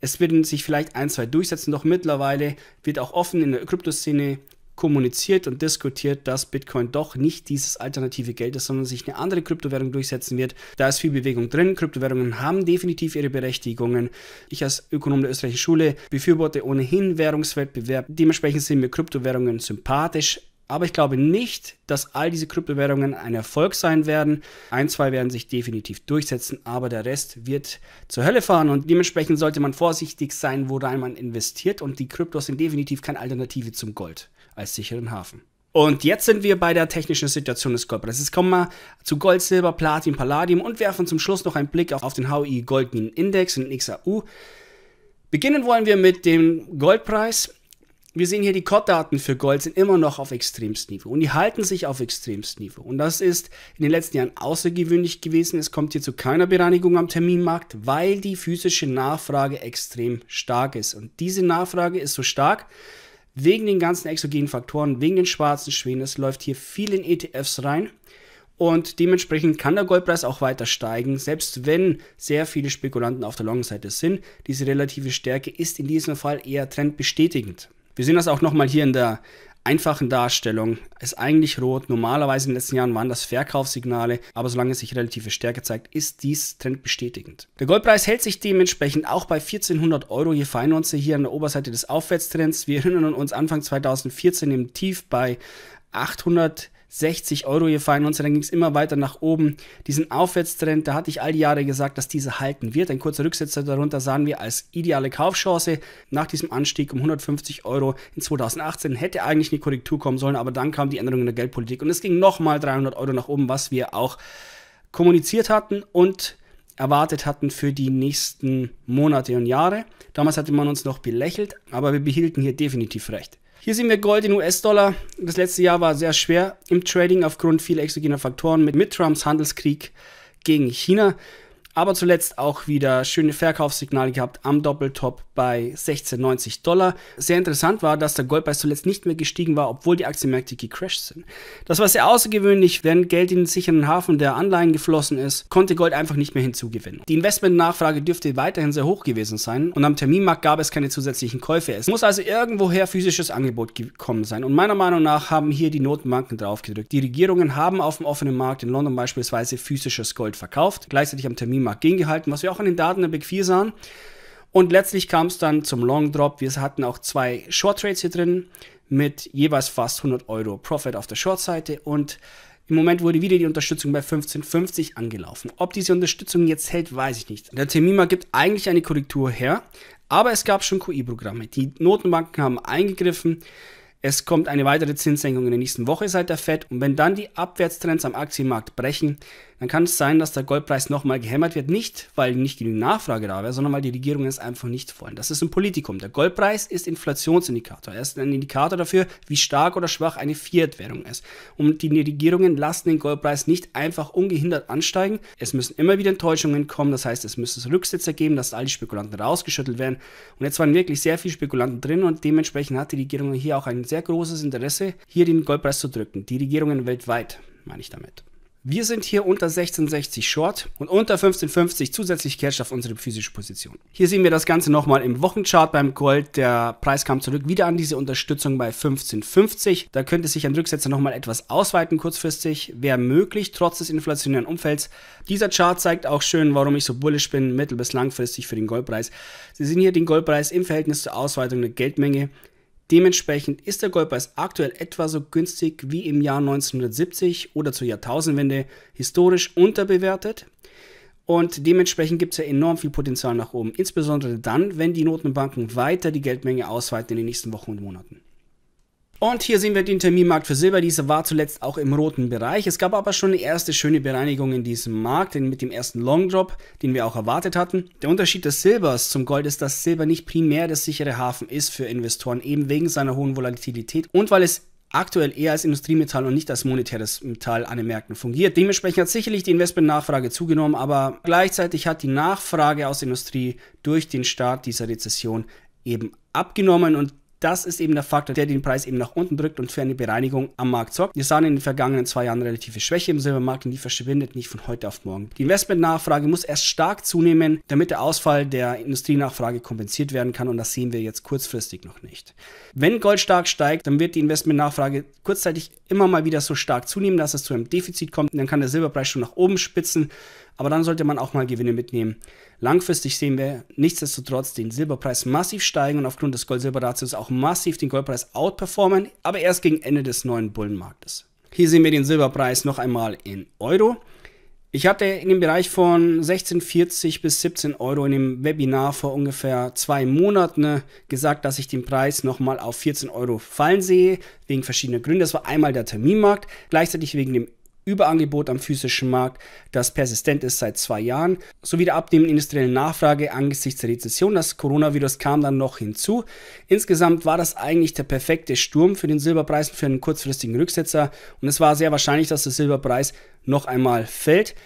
Es werden sich vielleicht ein, zwei durchsetzen, doch mittlerweile wird auch offen in der Kryptoszene kommuniziert und diskutiert, dass Bitcoin doch nicht dieses alternative Geld ist, sondern sich eine andere Kryptowährung durchsetzen wird. Da ist viel Bewegung drin. Kryptowährungen haben definitiv ihre Berechtigungen. Ich als Ökonom der österreichischen Schule befürworte ohnehin Währungswettbewerb. Dementsprechend sind mir Kryptowährungen sympathisch. Aber ich glaube nicht, dass all diese Kryptowährungen ein Erfolg sein werden. Ein, zwei werden sich definitiv durchsetzen, aber der Rest wird zur Hölle fahren. Und dementsprechend sollte man vorsichtig sein, worein man investiert. Und die Kryptos sind definitiv keine Alternative zum Gold als sicheren Hafen. Und jetzt sind wir bei der technischen Situation des Goldpreises. Kommen wir zu Gold, Silber, Platin, Palladium und werfen zum Schluss noch einen Blick auf, den HI Goldminen Index und den XAU. Beginnen wollen wir mit dem Goldpreis wir sehen hier, die cut für Gold sind immer noch auf Extremstniveau und die halten sich auf Extremstniveau. Und das ist in den letzten Jahren außergewöhnlich gewesen. Es kommt hier zu keiner Bereinigung am Terminmarkt, weil die physische Nachfrage extrem stark ist. Und diese Nachfrage ist so stark wegen den ganzen exogenen Faktoren, wegen den schwarzen Schwänen. Es läuft hier viel in ETFs rein. Und dementsprechend kann der Goldpreis auch weiter steigen, selbst wenn sehr viele Spekulanten auf der Long-Seite sind. Diese relative Stärke ist in diesem Fall eher trendbestätigend. Wir sehen das auch nochmal hier in der einfachen Darstellung. Ist eigentlich rot. Normalerweise in den letzten Jahren waren das Verkaufssignale, aber solange es sich relative Stärke zeigt, ist dies trendbestätigend. Der Goldpreis hält sich dementsprechend auch bei 1400 Euro je Feinunze hier an der Oberseite des Aufwärtstrends. Wir erinnern uns Anfang 2014 im Tief bei 800 Euro. 60 Euro hier fallen Und dann ging es immer weiter nach oben. Diesen Aufwärtstrend, da hatte ich all die Jahre gesagt, dass dieser halten wird. Ein kurzer Rücksetzer darunter sahen wir als ideale Kaufchance. Nach diesem Anstieg um 150 Euro in 2018 hätte eigentlich eine Korrektur kommen sollen, aber dann kam die Änderung in der Geldpolitik und es ging nochmal 300 Euro nach oben, was wir auch kommuniziert hatten und erwartet hatten für die nächsten Monate und Jahre. Damals hatte man uns noch belächelt, aber wir behielten hier definitiv recht. Hier sehen wir Gold in US-Dollar. Das letzte Jahr war sehr schwer im Trading aufgrund vieler exogener Faktoren mit, mit Trumps Handelskrieg gegen China. Aber zuletzt auch wieder schöne Verkaufssignale gehabt am Doppeltop bei 16,90 Dollar. Sehr interessant war, dass der Goldpreis zuletzt nicht mehr gestiegen war, obwohl die Aktienmärkte gecrashed sind. Das war sehr außergewöhnlich, wenn Geld in den sicheren Hafen der Anleihen geflossen ist, konnte Gold einfach nicht mehr hinzugewinnen. Die Investmentnachfrage dürfte weiterhin sehr hoch gewesen sein und am Terminmarkt gab es keine zusätzlichen Käufe. Es muss also irgendwoher physisches Angebot gekommen sein. Und meiner Meinung nach haben hier die Notenbanken draufgedrückt. Die Regierungen haben auf dem offenen Markt in London beispielsweise physisches Gold verkauft, gleichzeitig am Terminmarkt Markt gegengehalten, was wir auch an den Daten der Big 4 sahen. Und letztlich kam es dann zum Long Drop. Wir hatten auch zwei Short Trades hier drin mit jeweils fast 100 Euro Profit auf der Short-Seite und im Moment wurde wieder die Unterstützung bei 15,50 angelaufen. Ob diese Unterstützung jetzt hält, weiß ich nicht. Der Termima gibt eigentlich eine Korrektur her, aber es gab schon QI-Programme. Die Notenbanken haben eingegriffen. Es kommt eine weitere Zinssenkung in der nächsten Woche seit der Fed. Und wenn dann die Abwärtstrends am Aktienmarkt brechen, dann kann es sein, dass der Goldpreis nochmal gehämmert wird. Nicht, weil nicht genügend Nachfrage da wäre, sondern weil die Regierungen es einfach nicht wollen. Das ist ein Politikum. Der Goldpreis ist Inflationsindikator. Er ist ein Indikator dafür, wie stark oder schwach eine Fiat-Währung ist. Und die Regierungen lassen den Goldpreis nicht einfach ungehindert ansteigen. Es müssen immer wieder Enttäuschungen kommen. Das heißt, es müssen Rücksätze geben, dass alle Spekulanten rausgeschüttelt werden. Und jetzt waren wirklich sehr viele Spekulanten drin und dementsprechend hat die Regierung hier auch ein sehr großes Interesse, hier den Goldpreis zu drücken. Die Regierungen weltweit, meine ich damit. Wir sind hier unter 1660 Short und unter 1550 zusätzlich Cash auf unsere physische Position. Hier sehen wir das Ganze nochmal im Wochenchart beim Gold. Der Preis kam zurück wieder an diese Unterstützung bei 1550. Da könnte sich ein Rücksetzer nochmal etwas ausweiten kurzfristig. Wäre möglich, trotz des inflationären Umfelds. Dieser Chart zeigt auch schön, warum ich so bullish bin, mittel- bis langfristig für den Goldpreis. Sie sehen hier den Goldpreis im Verhältnis zur Ausweitung der Geldmenge. Dementsprechend ist der Goldpreis aktuell etwa so günstig wie im Jahr 1970 oder zur Jahrtausendwende historisch unterbewertet. Und dementsprechend gibt es ja enorm viel Potenzial nach oben, insbesondere dann, wenn die Notenbanken weiter die Geldmenge ausweiten in den nächsten Wochen und Monaten. Und hier sehen wir den Terminmarkt für Silber. Dieser war zuletzt auch im roten Bereich. Es gab aber schon eine erste schöne Bereinigung in diesem Markt mit dem ersten Long Drop, den wir auch erwartet hatten. Der Unterschied des Silbers zum Gold ist, dass Silber nicht primär der sichere Hafen ist für Investoren, eben wegen seiner hohen Volatilität und weil es aktuell eher als Industriemetall und nicht als monetäres Metall an den Märkten fungiert. Dementsprechend hat sicherlich die Investmentnachfrage zugenommen, aber gleichzeitig hat die Nachfrage aus der Industrie durch den Start dieser Rezession eben abgenommen und das ist eben der Faktor, der den Preis eben nach unten drückt und für eine Bereinigung am Markt sorgt. Wir sahen in den vergangenen zwei Jahren relative Schwäche im Silbermarkt und die verschwindet nicht von heute auf morgen. Die Investmentnachfrage muss erst stark zunehmen, damit der Ausfall der Industrienachfrage kompensiert werden kann und das sehen wir jetzt kurzfristig noch nicht. Wenn Gold stark steigt, dann wird die Investmentnachfrage kurzzeitig immer mal wieder so stark zunehmen, dass es zu einem Defizit kommt und dann kann der Silberpreis schon nach oben spitzen, aber dann sollte man auch mal Gewinne mitnehmen. Langfristig sehen wir nichtsdestotrotz den Silberpreis massiv steigen und aufgrund des Gold-Silber-Ratios auch massiv den Goldpreis outperformen, aber erst gegen Ende des neuen Bullenmarktes. Hier sehen wir den Silberpreis noch einmal in Euro. Ich hatte in dem Bereich von 16,40 bis 17 Euro in dem Webinar vor ungefähr zwei Monaten gesagt, dass ich den Preis nochmal auf 14 Euro fallen sehe, wegen verschiedener Gründe. Das war einmal der Terminmarkt, gleichzeitig wegen dem Überangebot am physischen Markt, das persistent ist seit zwei Jahren, sowie der abnehmenden industriellen Nachfrage angesichts der Rezession. Das Coronavirus kam dann noch hinzu. Insgesamt war das eigentlich der perfekte Sturm für den Silberpreis und für einen kurzfristigen Rücksetzer und es war sehr wahrscheinlich, dass der Silberpreis noch einmal fällt.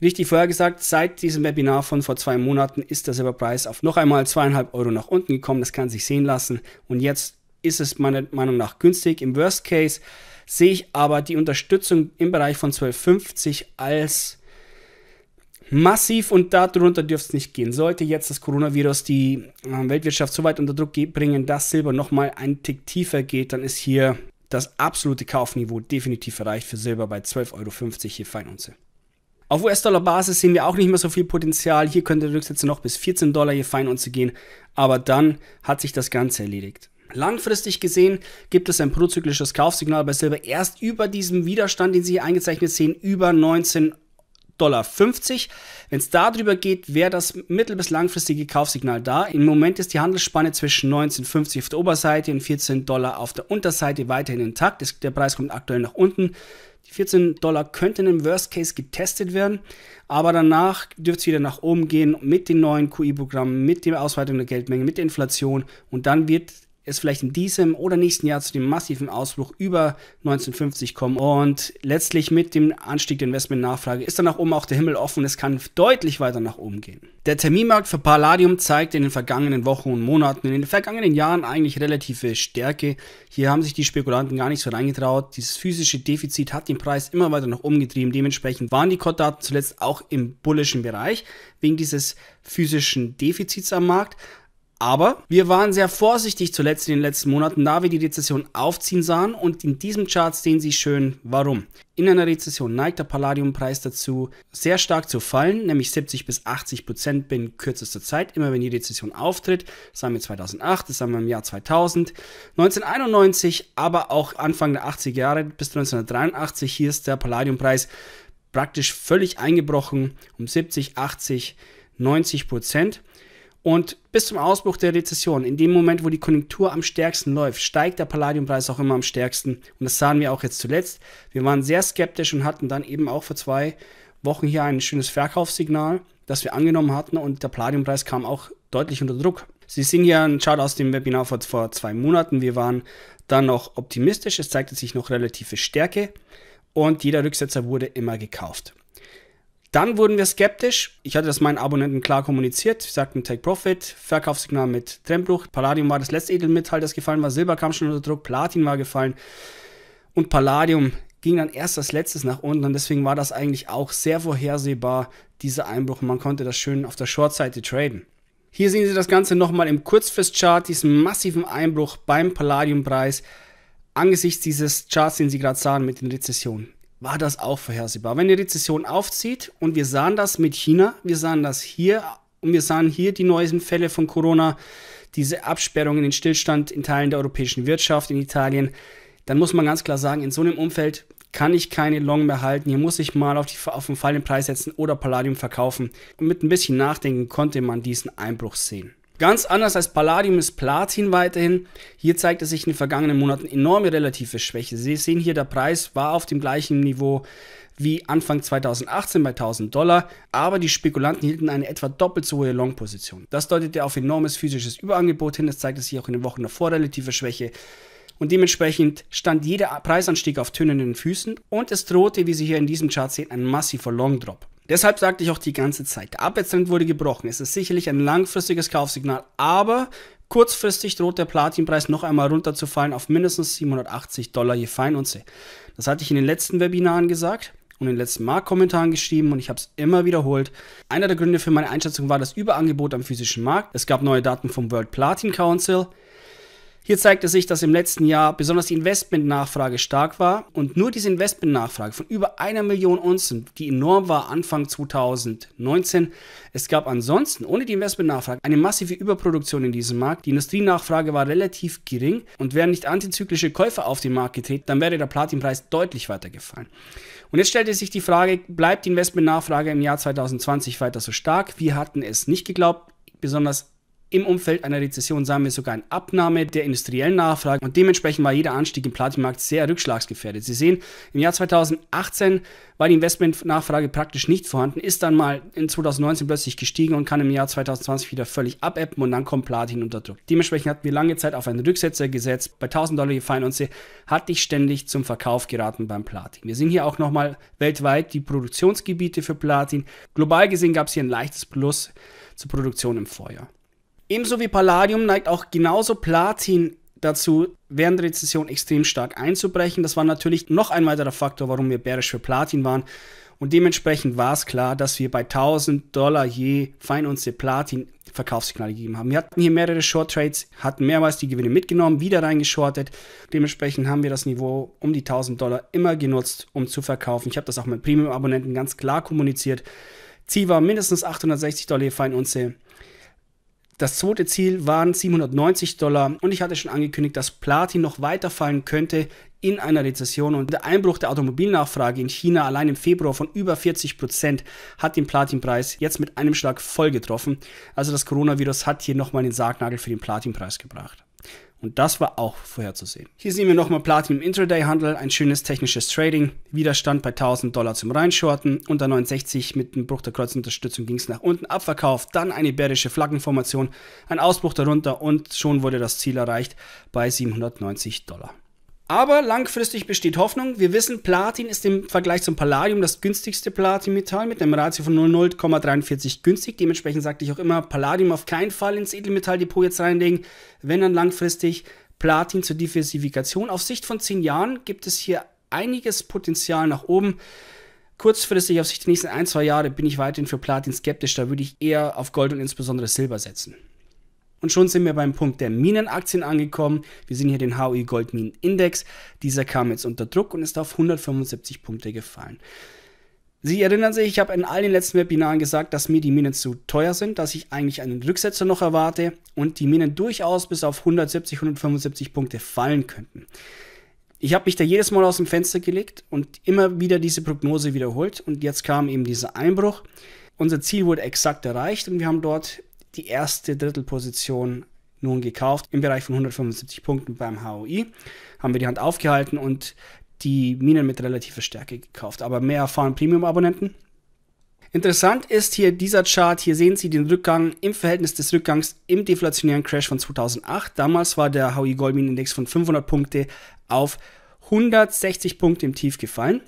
Richtig vorher gesagt, seit diesem Webinar von vor zwei Monaten ist der Silberpreis auf noch einmal zweieinhalb Euro nach unten gekommen. Das kann sich sehen lassen. Und jetzt ist es meiner Meinung nach günstig. Im Worst Case sehe ich aber die Unterstützung im Bereich von 1250 als massiv und darunter dürfte es nicht gehen. Sollte jetzt das Coronavirus die ähm, Weltwirtschaft so weit unter Druck bringen, dass Silber nochmal einen Tick tiefer geht, dann ist hier das absolute Kaufniveau definitiv erreicht für Silber bei 12,50 Euro hier Feinunze. Auf US-Dollar-Basis sehen wir auch nicht mehr so viel Potenzial. Hier könnte der Rücksetzer noch bis 14 Dollar je Feinunze gehen, aber dann hat sich das Ganze erledigt. Langfristig gesehen gibt es ein prozyklisches Kaufsignal bei Silber erst über diesem Widerstand, den Sie hier eingezeichnet sehen, über 19 Dollar 50. Wenn es darüber geht, wäre das mittel- bis langfristige Kaufsignal da. Im Moment ist die Handelsspanne zwischen 19,50 auf der Oberseite und 14 Dollar auf der Unterseite weiterhin intakt. der Preis kommt aktuell nach unten. Die 14 Dollar könnten im Worst Case getestet werden, aber danach dürfte es wieder nach oben gehen mit den neuen QI-Programmen, mit der Ausweitung der Geldmenge, mit der Inflation und dann wird es vielleicht in diesem oder nächsten Jahr zu dem massiven Ausbruch über 1950 kommen. Und letztlich mit dem Anstieg der Investmentnachfrage ist dann nach oben auch der Himmel offen. Es kann deutlich weiter nach oben gehen. Der Terminmarkt für Palladium zeigt in den vergangenen Wochen und Monaten, in den vergangenen Jahren eigentlich relative Stärke. Hier haben sich die Spekulanten gar nicht so reingetraut. Dieses physische Defizit hat den Preis immer weiter nach oben getrieben. Dementsprechend waren die Kotdaten zuletzt auch im bullischen Bereich wegen dieses physischen Defizits am Markt. Aber wir waren sehr vorsichtig zuletzt in den letzten Monaten, da wir die Rezession aufziehen sahen und in diesem Chart sehen Sie schön, warum. In einer Rezession neigt der Palladiumpreis dazu, sehr stark zu fallen, nämlich 70 bis 80 Prozent binnen kürzester Zeit, immer wenn die Rezession auftritt. Das haben wir 2008, das haben wir im Jahr 2000, 1991, aber auch Anfang der 80er Jahre bis 1983. Hier ist der Palladiumpreis praktisch völlig eingebrochen um 70, 80, 90 Prozent. Und bis zum Ausbruch der Rezession, in dem Moment, wo die Konjunktur am stärksten läuft, steigt der Palladiumpreis auch immer am stärksten. Und das sahen wir auch jetzt zuletzt. Wir waren sehr skeptisch und hatten dann eben auch vor zwei Wochen hier ein schönes Verkaufssignal, das wir angenommen hatten. Und der Palladiumpreis kam auch deutlich unter Druck. Sie sehen hier einen Chart aus dem Webinar vor, vor zwei Monaten. Wir waren dann noch optimistisch. Es zeigte sich noch relative Stärke. Und jeder Rücksetzer wurde immer gekauft. Dann wurden wir skeptisch. Ich hatte das meinen Abonnenten klar kommuniziert. Sie sagten Take Profit, Verkaufssignal mit Trendbruch. Palladium war das letzte Edelmetall, das gefallen war. Silber kam schon unter Druck, Platin war gefallen. Und Palladium ging dann erst als letztes nach unten. Und deswegen war das eigentlich auch sehr vorhersehbar, dieser Einbruch. Man konnte das schön auf der Short-Seite traden. Hier sehen Sie das Ganze nochmal im Kurzfrist-Chart, diesen massiven Einbruch beim Palladiumpreis angesichts dieses Charts, den Sie gerade sahen mit den Rezessionen war das auch vorhersehbar. Wenn die Rezession aufzieht und wir sahen das mit China, wir sahen das hier und wir sahen hier die neuesten Fälle von Corona, diese Absperrungen, den Stillstand in Teilen der europäischen Wirtschaft, in Italien, dann muss man ganz klar sagen, in so einem Umfeld kann ich keine Long mehr halten. Hier muss ich mal auf, die, auf den fallenden Preis setzen oder Palladium verkaufen. Und mit ein bisschen Nachdenken konnte man diesen Einbruch sehen. Ganz anders als Palladium ist Platin weiterhin. Hier zeigte sich in den vergangenen Monaten enorme relative Schwäche. Sie sehen hier, der Preis war auf dem gleichen Niveau wie Anfang 2018 bei 1000 Dollar, aber die Spekulanten hielten eine etwa doppelt so hohe Long-Position. Das deutete auf enormes physisches Überangebot hin, das zeigte sich auch in den Wochen davor relative Schwäche. Und dementsprechend stand jeder Preisanstieg auf tönenden Füßen und es drohte, wie Sie hier in diesem Chart sehen, ein massiver Long-Drop. Deshalb sagte ich auch die ganze Zeit, der Abwärtstrend wurde gebrochen. Es ist sicherlich ein langfristiges Kaufsignal, aber Kurzfristig droht der Platinpreis noch einmal runterzufallen auf mindestens 780 Dollar je Feinunze. Das hatte ich in den letzten Webinaren gesagt und in den letzten Marktkommentaren geschrieben und ich habe es immer wiederholt. Einer der Gründe für meine Einschätzung war das Überangebot am physischen Markt. Es gab neue Daten vom World Platin Council. Hier zeigte sich, dass im letzten Jahr besonders die Investmentnachfrage stark war und nur diese Investmentnachfrage von über einer Million Unzen, die enorm war Anfang 2019. Es gab ansonsten ohne die Investmentnachfrage eine massive Überproduktion in diesem Markt. Die Industrienachfrage war relativ gering und wären nicht antizyklische Käufer auf den Markt getreten, dann wäre der Platinpreis deutlich weiter gefallen. Und jetzt stellte sich die Frage, bleibt die Investmentnachfrage im Jahr 2020 weiter so stark? Wir hatten es nicht geglaubt, besonders im Umfeld einer Rezession sahen wir sogar eine Abnahme der industriellen Nachfrage und dementsprechend war jeder Anstieg im Platinmarkt sehr rückschlagsgefährdet. Sie sehen, im Jahr 2018 war die Investmentnachfrage praktisch nicht vorhanden, ist dann mal in 2019 plötzlich gestiegen und kann im Jahr 2020 wieder völlig abebben und dann kommt Platin unter Druck. Dementsprechend hatten wir lange Zeit auf einen Rücksetzer gesetzt. Bei 1000 Dollar gefallen und sie hat dich ständig zum Verkauf geraten beim Platin. Wir sehen hier auch nochmal weltweit die Produktionsgebiete für Platin. Global gesehen gab es hier ein leichtes Plus zur Produktion im Vorjahr. Ebenso wie Palladium neigt auch genauso Platin dazu, während der Rezession extrem stark einzubrechen. Das war natürlich noch ein weiterer Faktor, warum wir bärisch für Platin waren. Und dementsprechend war es klar, dass wir bei 1000 Dollar je Feinunze Platin Verkaufssignale gegeben haben. Wir hatten hier mehrere Short Trades, hatten mehrmals die Gewinne mitgenommen, wieder reingeschortet. Dementsprechend haben wir das Niveau um die 1000 Dollar immer genutzt, um zu verkaufen. Ich habe das auch mit Premium-Abonnenten ganz klar kommuniziert. Ziel war mindestens 860 Dollar je Feinunze. Das zweite Ziel waren 790 Dollar und ich hatte schon angekündigt, dass Platin noch weiterfallen könnte in einer Rezession und der Einbruch der Automobilnachfrage in China allein im Februar von über 40 Prozent hat den Platinpreis jetzt mit einem Schlag voll getroffen. Also das Coronavirus hat hier nochmal den Sargnagel für den Platinpreis gebracht. Und das war auch vorherzusehen. Hier sehen wir nochmal Platin im Intraday Handel, ein schönes technisches Trading. Widerstand bei 1000 Dollar zum Reinschorten. Unter 69 mit dem Bruch der Kreuzunterstützung ging es nach unten. Abverkauf, dann eine bärische Flaggenformation, ein Ausbruch darunter und schon wurde das Ziel erreicht bei 790 Dollar. Aber langfristig besteht Hoffnung. Wir wissen, Platin ist im Vergleich zum Palladium das günstigste Platinmetall mit einem Ratio von 0,43 günstig. Dementsprechend sagte ich auch immer, Palladium auf keinen Fall ins Edelmetalldepot jetzt reinlegen. Wenn dann langfristig Platin zur Diversifikation. Auf Sicht von 10 Jahren gibt es hier einiges Potenzial nach oben. Kurzfristig auf Sicht der nächsten ein, zwei Jahre bin ich weiterhin für Platin skeptisch. Da würde ich eher auf Gold und insbesondere Silber setzen. Und schon sind wir beim Punkt der Minenaktien angekommen. Wir sehen hier den HUI Index. Dieser kam jetzt unter Druck und ist auf 175 Punkte gefallen. Sie erinnern sich, ich habe in all den letzten Webinaren gesagt, dass mir die Minen zu teuer sind, dass ich eigentlich einen Rücksetzer noch erwarte und die Minen durchaus bis auf 170, 175 Punkte fallen könnten. Ich habe mich da jedes Mal aus dem Fenster gelegt und immer wieder diese Prognose wiederholt und jetzt kam eben dieser Einbruch. Unser Ziel wurde exakt erreicht und wir haben dort die erste Drittelposition nun gekauft im Bereich von 175 Punkten beim HOI. Haben wir die Hand aufgehalten und die Minen mit relativer Stärke gekauft. Aber mehr erfahren Premium-Abonnenten. Interessant ist hier dieser Chart. Hier sehen Sie den Rückgang im Verhältnis des Rückgangs im deflationären Crash von 2008. Damals war der HOI Index von 500 Punkte auf 160 Punkte im Tief gefallen.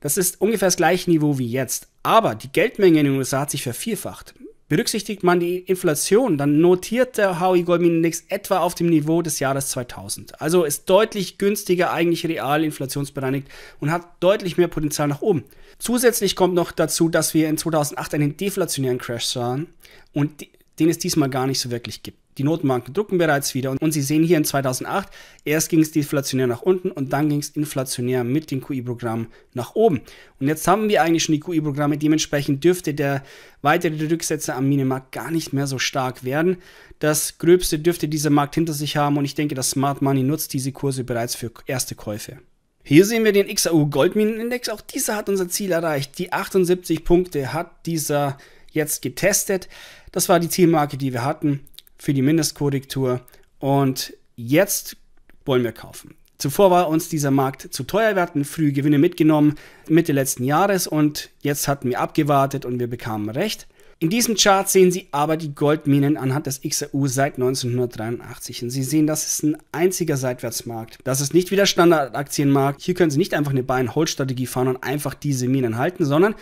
Das ist ungefähr das gleiche Niveau wie jetzt. Aber die Geldmenge in den USA hat sich vervierfacht. Berücksichtigt man die Inflation, dann notiert der Howie HI Goldminenindex etwa auf dem Niveau des Jahres 2000. Also ist deutlich günstiger eigentlich real inflationsbereinigt und hat deutlich mehr Potenzial nach oben. Zusätzlich kommt noch dazu, dass wir in 2008 einen deflationären Crash sahen und den es diesmal gar nicht so wirklich gibt. Die Notenbanken drucken bereits wieder und, und Sie sehen hier in 2008, erst ging es deflationär nach unten und dann ging es inflationär mit den QI-Programmen nach oben. Und jetzt haben wir eigentlich schon die QI-Programme, dementsprechend dürfte der weitere Rücksetzer am Minimarkt gar nicht mehr so stark werden. Das Gröbste dürfte dieser Markt hinter sich haben und ich denke, das Smart Money nutzt diese Kurse bereits für erste Käufe. Hier sehen wir den XAU Goldminenindex. Auch dieser hat unser Ziel erreicht. Die 78 Punkte hat dieser jetzt getestet. Das war die Zielmarke, die wir hatten für die Mindestkorrektur und jetzt wollen wir kaufen. Zuvor war uns dieser Markt zu teuer, wir hatten früh Gewinne mitgenommen Mitte letzten Jahres und jetzt hatten wir abgewartet und wir bekamen recht. In diesem Chart sehen Sie aber die Goldminen anhand des XAU seit 1983. Und Sie sehen, das ist ein einziger Seitwärtsmarkt. Das ist nicht wie der Standardaktienmarkt. Hier können Sie nicht einfach eine Buy-and-Hold-Strategie fahren und einfach diese Minen halten, sondern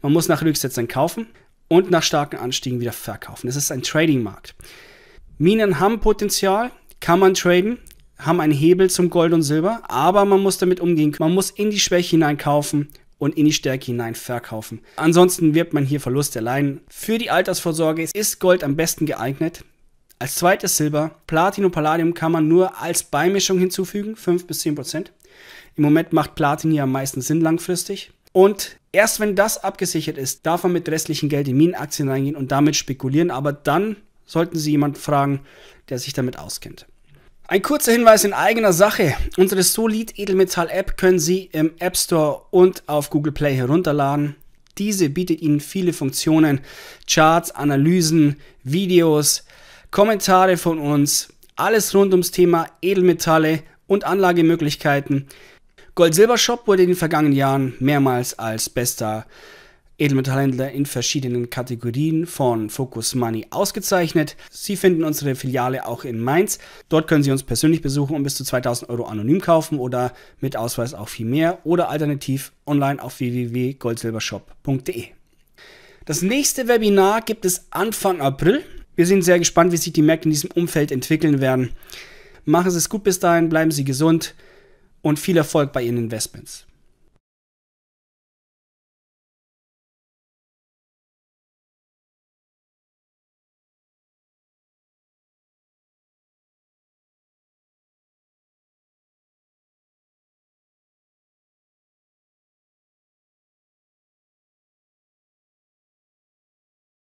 man muss nach Rücksetzern kaufen und nach starken Anstiegen wieder verkaufen. Es ist ein Trading-Markt. Minen haben Potenzial, kann man traden, haben einen Hebel zum Gold und Silber, aber man muss damit umgehen. Man muss in die Schwäche hineinkaufen und in die Stärke hinein verkaufen. Ansonsten wird man hier Verluste erleiden. Für die Altersvorsorge ist Gold am besten geeignet. Als zweites Silber. Platin und Palladium kann man nur als Beimischung hinzufügen, 5 bis 10 Prozent. Im Moment macht Platin hier am meisten Sinn langfristig. Und erst wenn das abgesichert ist, darf man mit restlichem Geld in Minenaktien reingehen und damit spekulieren. Aber dann sollten Sie jemanden fragen, der sich damit auskennt. Ein kurzer Hinweis in eigener Sache. Unsere Solid Edelmetall App können Sie im App Store und auf Google Play herunterladen. Diese bietet Ihnen viele Funktionen, Charts, Analysen, Videos, Kommentare von uns, alles rund ums Thema Edelmetalle und Anlagemöglichkeiten. Gold-Silber-Shop wurde in den vergangenen Jahren mehrmals als bester Edelmetallhändler in verschiedenen Kategorien von Focus Money ausgezeichnet. Sie finden unsere Filiale auch in Mainz. Dort können Sie uns persönlich besuchen und bis zu 2000 Euro anonym kaufen oder mit Ausweis auch viel mehr oder alternativ online auf www.goldsilbershop.de. Das nächste Webinar gibt es Anfang April. Wir sind sehr gespannt, wie sich die Märkte in diesem Umfeld entwickeln werden. Machen Sie es gut bis dahin, bleiben Sie gesund und viel Erfolg bei Ihren Investments.